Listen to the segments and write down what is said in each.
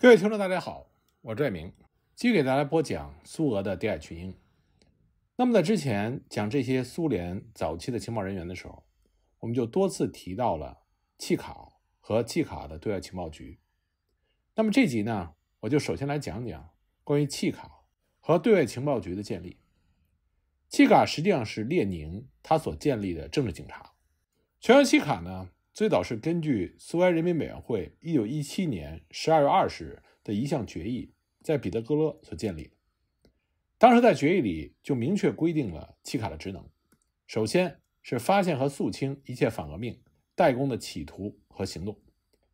各位听众，大家好，我是赵明，继续给大家播讲苏俄的第二群英。那么在之前讲这些苏联早期的情报人员的时候，我们就多次提到了契卡和契卡的对外情报局。那么这集呢，我就首先来讲讲关于契卡和对外情报局的建立。契卡实际上是列宁他所建立的政治警察。全员契卡呢？最早是根据苏维埃人民委员会一九一七年十二月二十日的一项决议，在彼得格勒所建立。当时在决议里就明确规定了契卡的职能：，首先是发现和肃清一切反革命代工的企图和行动；，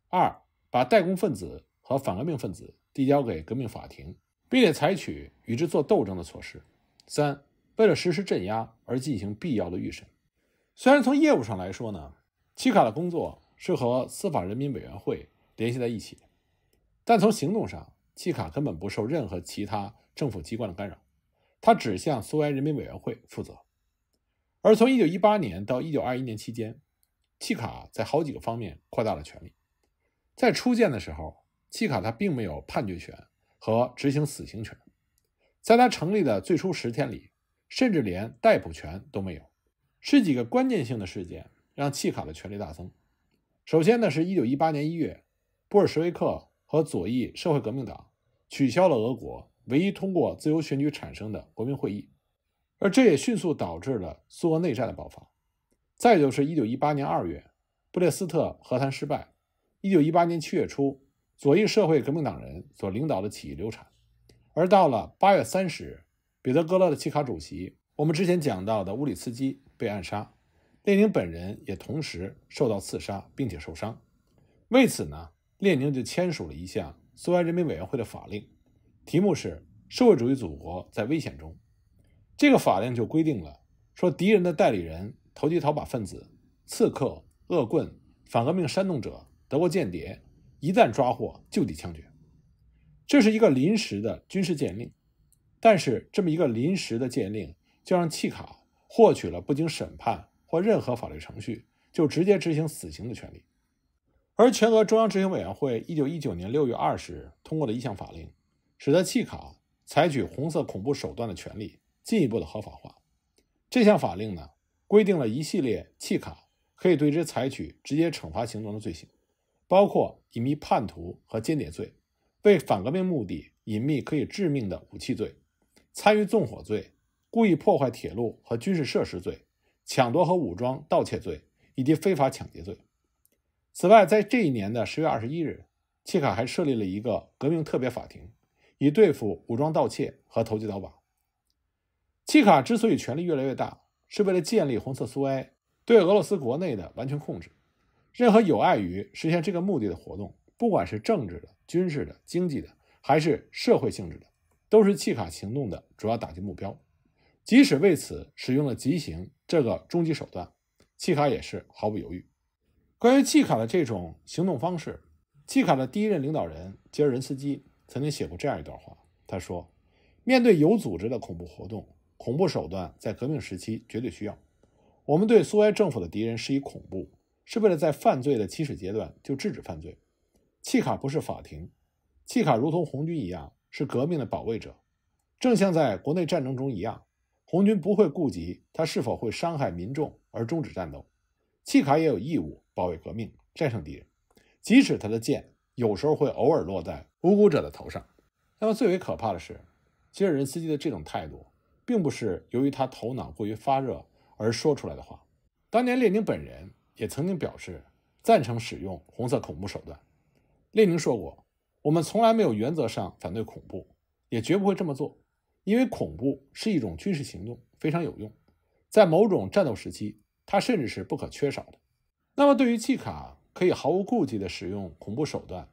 二把代工分子和反革命分子递交给革命法庭，并且采取与之做斗争的措施；，三为了实施镇压而进行必要的预审。虽然从业务上来说呢。契卡的工作是和司法人民委员会联系在一起，但从行动上，契卡根本不受任何其他政府机关的干扰，他只向苏维埃人民委员会负责。而从1918年到1921年期间，契卡在好几个方面扩大了权力。在初建的时候，契卡他并没有判决权和执行死刑权，在他成立的最初十天里，甚至连逮捕权都没有。是几个关键性的事件。让契卡的权力大增。首先呢，是一九一八年一月，布尔什维克和左翼社会革命党取消了俄国唯一通过自由选举产生的国民会议，而这也迅速导致了苏俄内战的爆发。再就是一九一八年二月，布列斯特和谈失败；一九一八年七月初，左翼社会革命党人所领导的起义流产；而到了八月三十，彼得格勒的契卡主席，我们之前讲到的乌里茨基被暗杀。列宁本人也同时受到刺杀，并且受伤。为此呢，列宁就签署了一项苏维埃人民委员会的法令，题目是《社会主义祖国在危险中》。这个法令就规定了：说敌人的代理人、投机倒把分子、刺客、恶棍、反革命煽动者、德国间谍，一旦抓获，就地枪决。这是一个临时的军事建令，但是这么一个临时的建令，就让契卡获取了不经审判。或任何法律程序就直接执行死刑的权利，而全俄中央执行委员会一九一九年六月二十日通过了一项法令，使得契卡采取红色恐怖手段的权利进一步的合法化。这项法令呢，规定了一系列契卡可以对之采取直接惩罚行动的罪行，包括隐秘叛徒和间谍罪、为反革命目的隐秘可以致命的武器罪、参与纵火罪、故意破坏铁路和军事设施罪。抢夺和武装盗窃罪，以及非法抢劫罪。此外，在这一年的十月二十一日，契卡还设立了一个革命特别法庭，以对付武装盗窃和投机倒把。契卡之所以权力越来越大，是为了建立红色苏维埃对俄罗斯国内的完全控制。任何有碍于实现这个目的的活动，不管是政治的、军事的、经济的，还是社会性质的，都是契卡行动的主要打击目标。即使为此使用了极刑这个终极手段，契卡也是毫不犹豫。关于契卡的这种行动方式，契卡的第一任领导人捷尔任斯基曾经写过这样一段话。他说：“面对有组织的恐怖活动，恐怖手段在革命时期绝对需要。我们对苏维埃政府的敌人施以恐怖，是为了在犯罪的起始阶段就制止犯罪。契卡不是法庭，契卡如同红军一样，是革命的保卫者，正像在国内战争中一样。”红军不会顾及他是否会伤害民众而终止战斗，契卡也有义务保卫革命、战胜敌人，即使他的剑有时候会偶尔落在无辜者的头上。那么最为可怕的是，吉尔任斯基的这种态度，并不是由于他头脑过于发热而说出来的话。当年列宁本人也曾经表示赞成使用红色恐怖手段。列宁说过：“我们从来没有原则上反对恐怖，也绝不会这么做。”因为恐怖是一种军事行动，非常有用，在某种战斗时期，它甚至是不可缺少的。那么，对于契卡可以毫无顾忌地使用恐怖手段，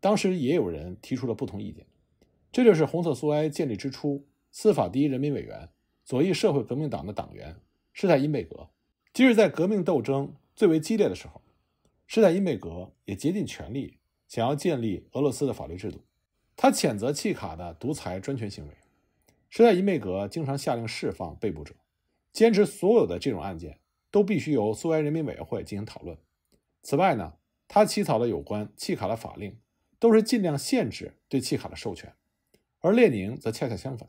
当时也有人提出了不同意见。这就是红色苏维埃建立之初，司法第一人民委员、左翼社会革命党的党员施泰因贝格。即使在革命斗争最为激烈的时候，施泰因贝格也竭尽全力想要建立俄罗斯的法律制度。他谴责契卡的独裁专权行为。施泰因贝格经常下令释放被捕者，坚持所有的这种案件都必须由苏维埃人民委员会进行讨论。此外呢，他起草的有关契卡的法令都是尽量限制对契卡的授权，而列宁则恰恰相反，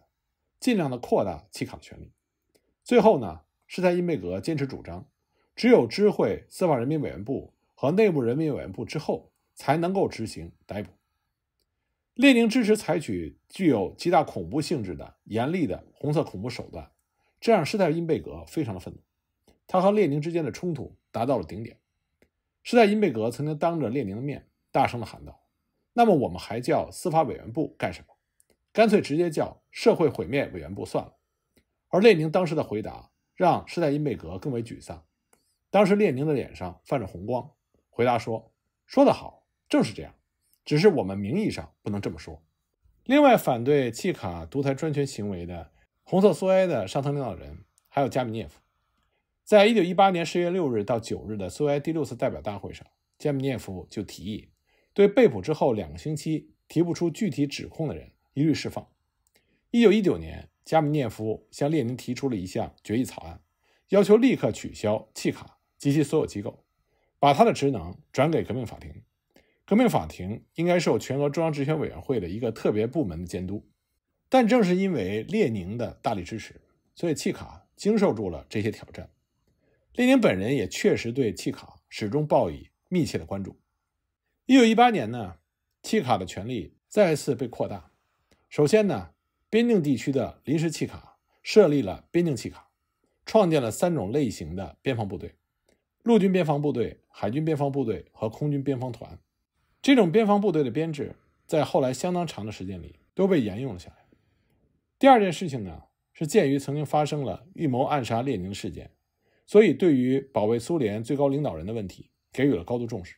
尽量的扩大契卡的权利。最后呢，施泰因贝格坚持主张，只有知会司法人民委员部和内部人民委员部之后，才能够执行逮捕。列宁支持采取具有极大恐怖性质的严厉的红色恐怖手段，这让施泰因贝格非常的愤怒。他和列宁之间的冲突达到了顶点。施泰因贝格曾经当着列宁的面大声地喊道：“那么我们还叫司法委员部干什么？干脆直接叫社会毁灭委员部算了。”而列宁当时的回答让施泰因贝格更为沮丧。当时列宁的脸上泛着红光，回答说：“说得好，正是这样。”只是我们名义上不能这么说。另外，反对契卡独裁专权行为的红色苏维埃的上层领导人，还有加米涅夫，在一九一八年十月六日到九日的苏维埃第六次代表大会上，加米涅夫就提议对被捕之后两个星期提不出具体指控的人一律释放。一九一九年，加米涅夫向列宁提出了一项决议草案，要求立刻取消契卡及其所有机构，把他的职能转给革命法庭。革命法庭应该受全俄中央执行委员会的一个特别部门的监督，但正是因为列宁的大力支持，所以契卡经受住了这些挑战。列宁本人也确实对契卡始终抱以密切的关注。一九一八年呢，契卡的权力再次被扩大。首先呢，边境地区的临时契卡设立了边境契卡，创建了三种类型的边防部队：陆军边防部队、海军边防部队和空军边防团。这种边防部队的编制，在后来相当长的时间里都被沿用了下来。第二件事情呢，是鉴于曾经发生了预谋暗杀列宁事件，所以对于保卫苏联最高领导人的问题给予了高度重视。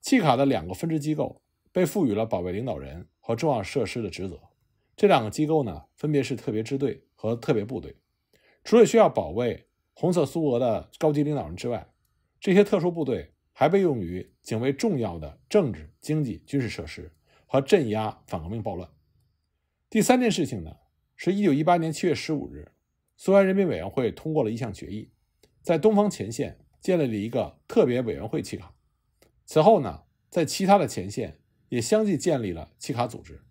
契卡的两个分支机构被赋予了保卫领导人和重要设施的职责。这两个机构呢，分别是特别支队和特别部队。除了需要保卫红色苏俄的高级领导人之外，这些特殊部队。还被用于警卫重要的政治、经济、军事设施和镇压反革命暴乱。第三件事情呢，是1918年7月15日，苏维埃人民委员会通过了一项决议，在东方前线建立了一个特别委员会契卡。此后呢，在其他的前线也相继建立了契卡组织，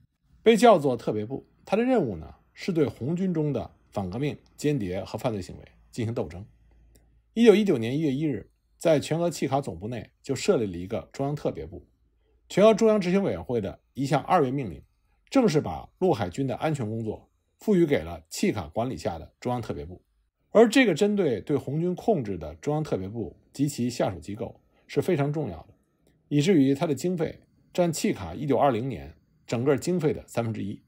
被叫做特别部。它的任务呢，是对红军中的反革命、间谍和犯罪行为进行斗争。1919年1月1日。在全俄契卡总部内就设立了一个中央特别部，全俄中央执行委员会的一项二月命令，正式把陆海军的安全工作赋予给了契卡管理下的中央特别部，而这个针对对红军控制的中央特别部及其下属机构是非常重要的，以至于它的经费占契卡一九二零年整个经费的三分之一。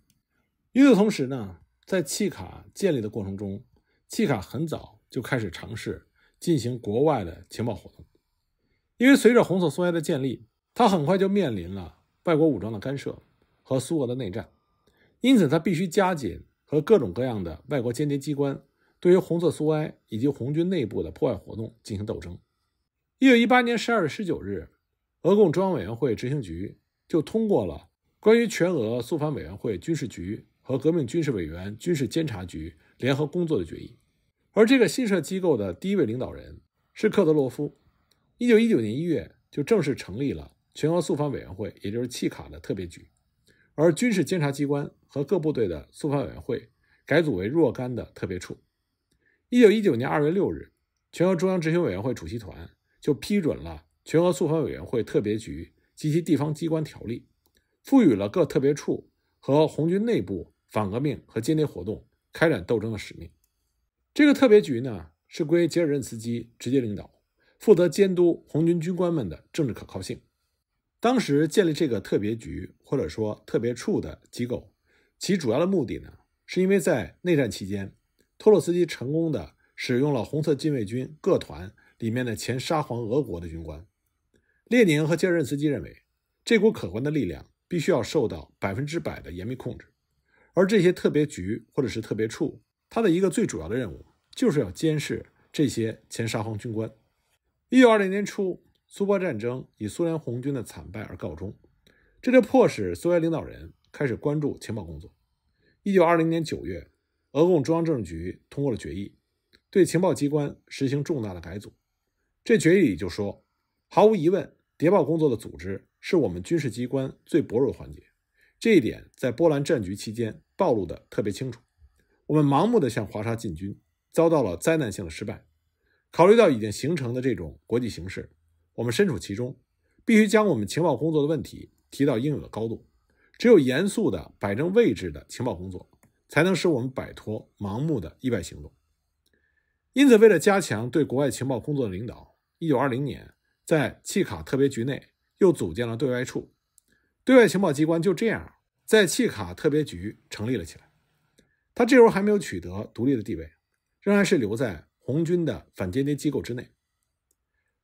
与此同时呢，在契卡建立的过程中，契卡很早就开始尝试。进行国外的情报活动，因为随着红色苏埃的建立，它很快就面临了外国武装的干涉和苏俄的内战，因此它必须加紧和各种各样的外国间谍机关对于红色苏埃以及红军内部的破坏活动进行斗争。一九一八年十二月十九日，俄共中央委员会执行局就通过了关于全俄苏反委员会军事局和革命军事委员军事监察局联合工作的决议。而这个新设机构的第一位领导人是克德洛夫。一九一九年一月就正式成立了全俄肃反委员会，也就是契卡的特别局。而军事监察机关和各部队的肃反委员会改组为若干的特别处。一九一九年二月六日，全俄中央执行委员会主席团就批准了《全俄肃反委员会特别局及其地方机关条例》，赋予了各特别处和红军内部反革命和间谍活动开展斗争的使命。这个特别局呢，是归捷尔任斯基直接领导，负责监督红军军官们的政治可靠性。当时建立这个特别局或者说特别处的机构，其主要的目的呢，是因为在内战期间，托洛斯基成功的使用了红色禁卫军各团里面的前沙皇俄国的军官。列宁和捷尔任斯基认为，这股可观的力量必须要受到百分之百的严密控制，而这些特别局或者是特别处。他的一个最主要的任务，就是要监视这些前沙皇军官。一九二零年初，苏波战争以苏联红军的惨败而告终，这就迫使苏联领导人开始关注情报工作。一九二零年九月，俄共中央政治局通过了决议，对情报机关实行重大的改组。这决议里就说：“毫无疑问，谍报工作的组织是我们军事机关最薄弱的环节，这一点在波兰战局期间暴露得特别清楚。”我们盲目的向华沙进军，遭到了灾难性的失败。考虑到已经形成的这种国际形势，我们身处其中，必须将我们情报工作的问题提到应有的高度。只有严肃的摆正位置的情报工作，才能使我们摆脱盲目的意外行动。因此，为了加强对国外情报工作的领导，一九二零年在契卡特别局内又组建了对外处。对外情报机关就这样在契卡特别局成立了起来。他这时候还没有取得独立的地位，仍然是留在红军的反间谍机构之内。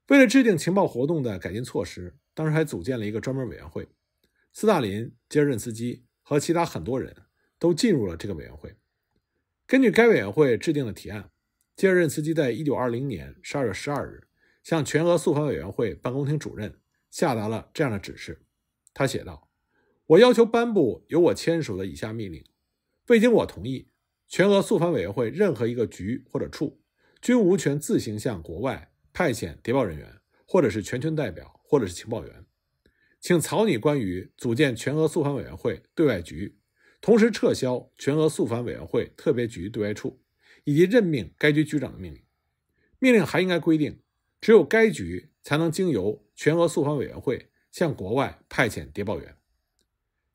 为了制定情报活动的改进措施，当时还组建了一个专门委员会，斯大林、基尔任斯基和其他很多人都进入了这个委员会。根据该委员会制定的提案，基尔任斯基在一九二零年十二月十二日向全俄肃反委员会办公厅主任下达了这样的指示：他写道：“我要求颁布由我签署的以下命令。”未经我同意，全俄肃反委员会任何一个局或者处均无权自行向国外派遣谍报人员，或者是全权代表，或者是情报员。请草拟关于组建全俄肃反委员会对外局，同时撤销全俄肃反委员会特别局对外处，以及任命该局局长的命令。命令还应该规定，只有该局才能经由全俄肃反委员会向国外派遣谍报员。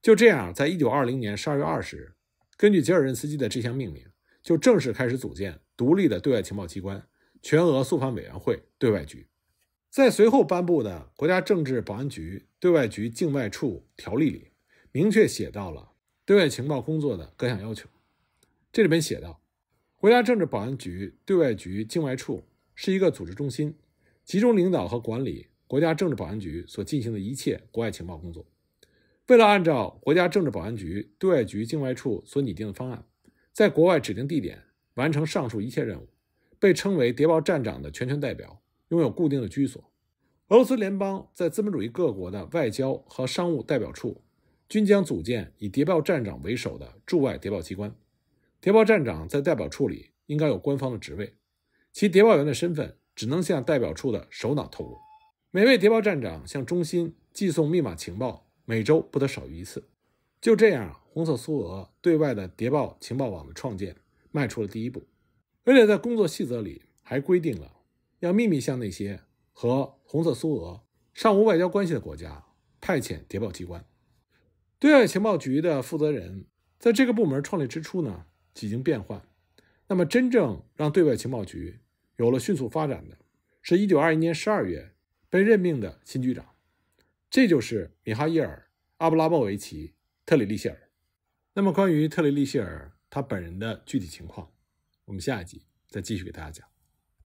就这样，在一九二零年十二月二十日。根据吉尔任斯基的这项命令，就正式开始组建独立的对外情报机关——全俄肃反委员会对外局。在随后颁布的《国家政治保安局对外局境外处条例》里，明确写到了对外情报工作的各项要求。这里边写道：“国家政治保安局对外局境外处是一个组织中心，集中领导和管理国家政治保安局所进行的一切国外情报工作。”为了按照国家政治保安局对外局境外处所拟定的方案，在国外指定地点完成上述一切任务，被称为谍报站长的全权代表拥有固定的居所。俄罗斯联邦在资本主义各国的外交和商务代表处，均将组建以谍报站长为首的驻外谍报机关。谍报站长在代表处里应该有官方的职位，其谍报员的身份只能向代表处的首脑透露。每位谍报站长向中心寄送密码情报。每周不得少于一次。就这样，红色苏俄对外的谍报情报网的创建迈出了第一步。而且在工作细则里还规定了，要秘密向那些和红色苏俄尚无外交关系的国家派遣谍报机关。对外情报局的负责人，在这个部门创立之初呢，几经变换。那么，真正让对外情报局有了迅速发展的，是1921年12月被任命的新局长。这就是米哈伊尔·阿布拉莫维奇·特里利希尔。那么，关于特里利希尔他本人的具体情况，我们下一集再继续给大家讲。